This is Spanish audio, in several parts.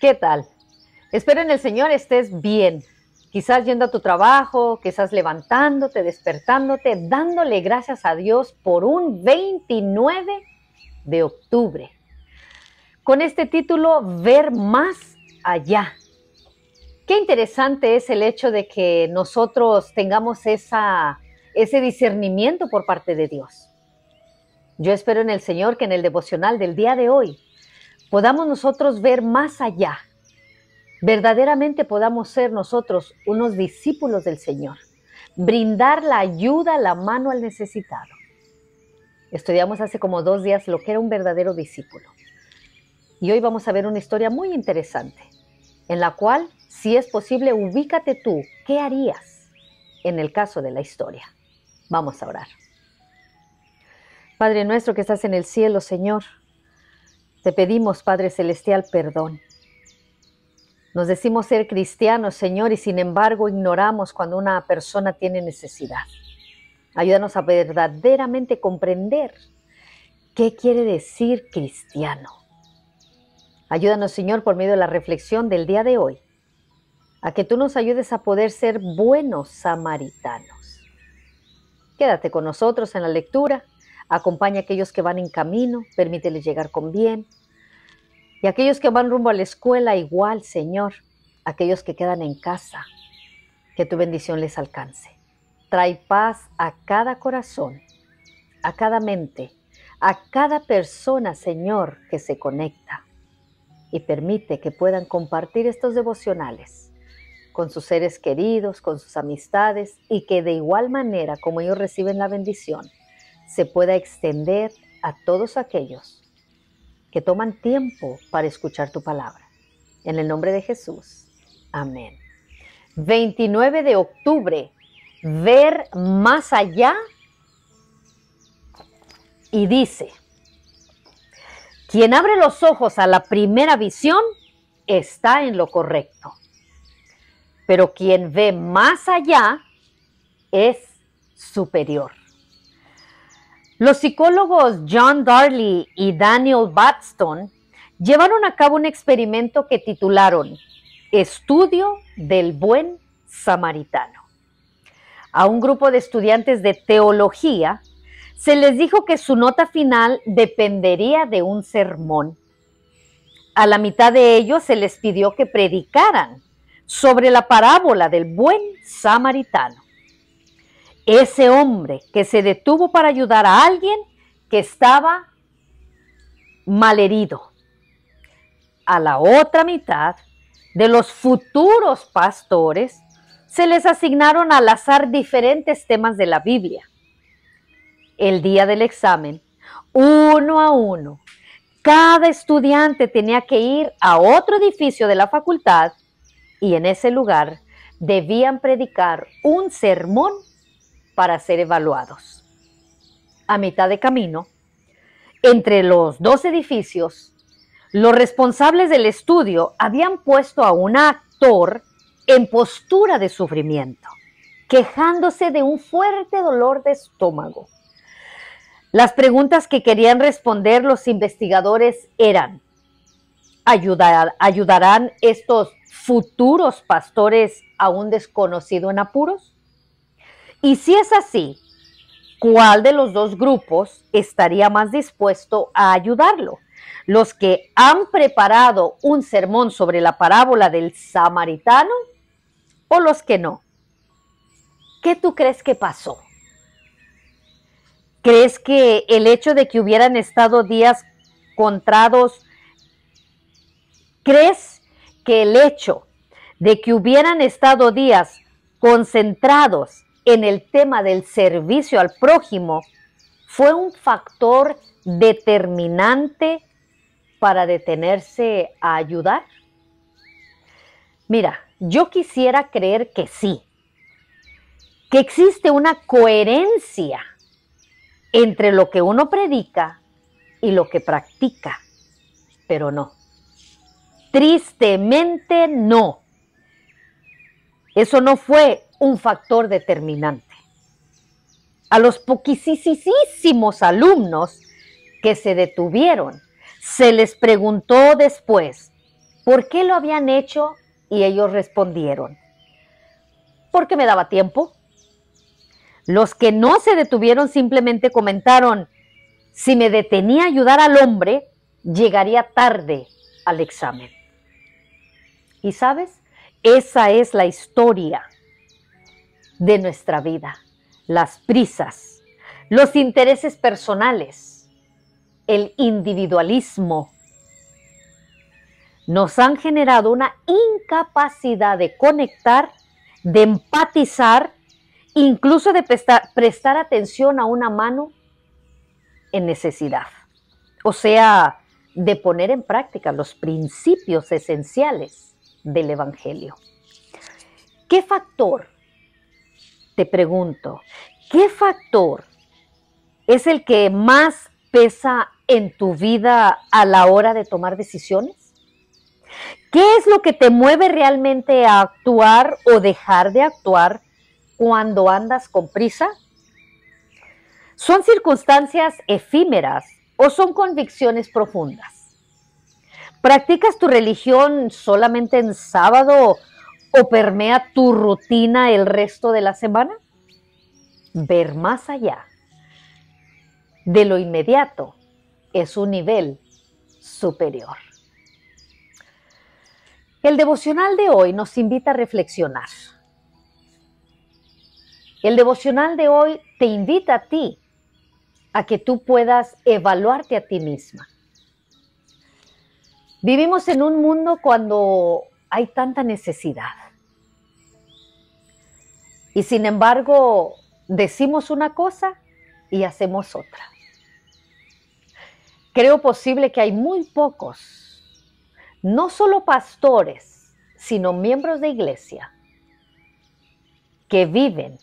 ¿Qué tal? Espero en el Señor estés bien. Quizás yendo a tu trabajo, quizás levantándote, despertándote, dándole gracias a Dios por un 29 de octubre. Con este título, Ver más allá. Qué interesante es el hecho de que nosotros tengamos esa, ese discernimiento por parte de Dios. Yo espero en el Señor que en el devocional del día de hoy podamos nosotros ver más allá, verdaderamente podamos ser nosotros unos discípulos del Señor, brindar la ayuda, la mano al necesitado. Estudiamos hace como dos días lo que era un verdadero discípulo. Y hoy vamos a ver una historia muy interesante, en la cual, si es posible, ubícate tú, ¿qué harías en el caso de la historia? Vamos a orar. Padre nuestro que estás en el cielo, Señor, te pedimos, Padre Celestial, perdón. Nos decimos ser cristianos, Señor, y sin embargo ignoramos cuando una persona tiene necesidad. Ayúdanos a verdaderamente comprender qué quiere decir cristiano. Ayúdanos, Señor, por medio de la reflexión del día de hoy, a que tú nos ayudes a poder ser buenos samaritanos. Quédate con nosotros en la lectura Acompaña a aquellos que van en camino, permíteles llegar con bien. Y aquellos que van rumbo a la escuela, igual, Señor. Aquellos que quedan en casa, que tu bendición les alcance. Trae paz a cada corazón, a cada mente, a cada persona, Señor, que se conecta. Y permite que puedan compartir estos devocionales con sus seres queridos, con sus amistades, y que de igual manera como ellos reciben la bendición, se pueda extender a todos aquellos que toman tiempo para escuchar tu palabra. En el nombre de Jesús. Amén. 29 de octubre, ver más allá. Y dice, quien abre los ojos a la primera visión está en lo correcto, pero quien ve más allá es superior. Los psicólogos John Darley y Daniel Batstone llevaron a cabo un experimento que titularon Estudio del Buen Samaritano. A un grupo de estudiantes de teología se les dijo que su nota final dependería de un sermón. A la mitad de ellos se les pidió que predicaran sobre la parábola del buen samaritano ese hombre que se detuvo para ayudar a alguien que estaba malherido. A la otra mitad de los futuros pastores se les asignaron al azar diferentes temas de la Biblia. El día del examen, uno a uno, cada estudiante tenía que ir a otro edificio de la facultad y en ese lugar debían predicar un sermón para ser evaluados. A mitad de camino, entre los dos edificios, los responsables del estudio habían puesto a un actor en postura de sufrimiento, quejándose de un fuerte dolor de estómago. Las preguntas que querían responder los investigadores eran, ¿ayudarán estos futuros pastores a un desconocido en apuros? Y si es así, ¿cuál de los dos grupos estaría más dispuesto a ayudarlo? ¿Los que han preparado un sermón sobre la parábola del samaritano o los que no? ¿Qué tú crees que pasó? ¿Crees que el hecho de que hubieran estado días contrados, crees que el hecho de que hubieran estado días concentrados en el tema del servicio al prójimo fue un factor determinante para detenerse a ayudar? Mira, yo quisiera creer que sí, que existe una coherencia entre lo que uno predica y lo que practica, pero no. Tristemente no. Eso no fue un factor determinante. A los poquisísimos alumnos que se detuvieron, se les preguntó después por qué lo habían hecho y ellos respondieron, porque me daba tiempo. Los que no se detuvieron simplemente comentaron, si me detenía a ayudar al hombre, llegaría tarde al examen. Y sabes, esa es la historia de nuestra vida, las prisas, los intereses personales, el individualismo, nos han generado una incapacidad de conectar, de empatizar, incluso de prestar, atención a una mano en necesidad. O sea, de poner en práctica los principios esenciales del Evangelio. ¿Qué factor te pregunto, ¿qué factor es el que más pesa en tu vida a la hora de tomar decisiones? ¿Qué es lo que te mueve realmente a actuar o dejar de actuar cuando andas con prisa? ¿Son circunstancias efímeras o son convicciones profundas? ¿Practicas tu religión solamente en sábado o permea tu rutina el resto de la semana? Ver más allá de lo inmediato es un nivel superior. El devocional de hoy nos invita a reflexionar. El devocional de hoy te invita a ti a que tú puedas evaluarte a ti misma. Vivimos en un mundo cuando hay tanta necesidad. Y sin embargo, decimos una cosa y hacemos otra. Creo posible que hay muy pocos, no solo pastores, sino miembros de iglesia, que viven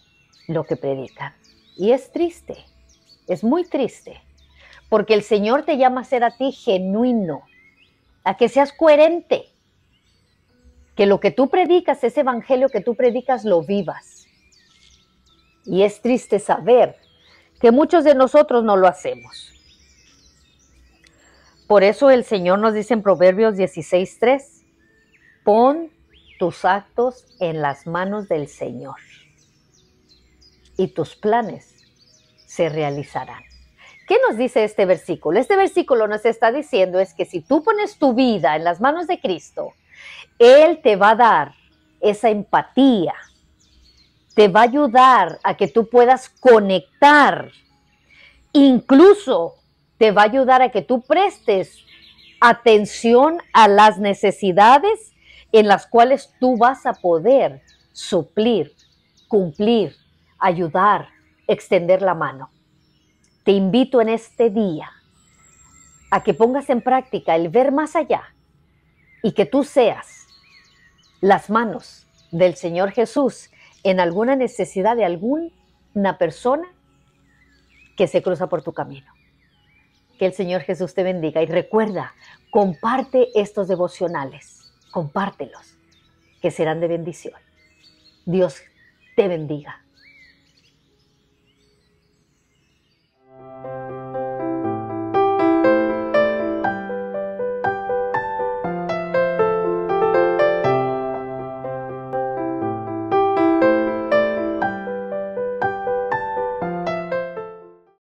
lo que predican. Y es triste, es muy triste, porque el Señor te llama a ser a ti genuino, a que seas coherente que lo que tú predicas, ese evangelio que tú predicas, lo vivas. Y es triste saber que muchos de nosotros no lo hacemos. Por eso el Señor nos dice en Proverbios 16:3, pon tus actos en las manos del Señor y tus planes se realizarán. ¿Qué nos dice este versículo? Este versículo nos está diciendo es que si tú pones tu vida en las manos de Cristo, él te va a dar esa empatía, te va a ayudar a que tú puedas conectar, incluso te va a ayudar a que tú prestes atención a las necesidades en las cuales tú vas a poder suplir, cumplir, ayudar, extender la mano. Te invito en este día a que pongas en práctica el ver más allá y que tú seas las manos del Señor Jesús en alguna necesidad de alguna persona que se cruza por tu camino. Que el Señor Jesús te bendiga y recuerda, comparte estos devocionales, compártelos, que serán de bendición. Dios te bendiga.